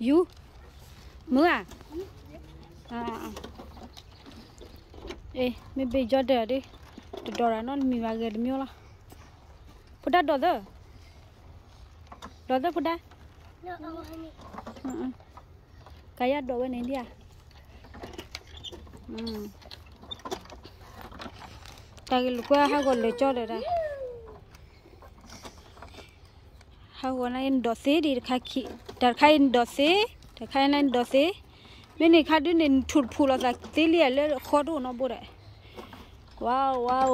Dù Mưa à? À, à, à Ê Mì bây giờ đây, đi Đờ đờ ra nó Mì bà gờ đi miêu là Phụ đá đờ đó Đờ đờ phụ đá ừ, ừ. Cái giá đờ bên này đi à Ừ Tại lúc qua hai con lựa cho đờ ra hai con này đỏ xế đi khá khí. ดาดไขดอซีดาดไขนั่นดอซีไม่นี่คัดด้วยในถุดผูเราจะตีเลียเลยโคตรดูนะบุเรว้าวว้าว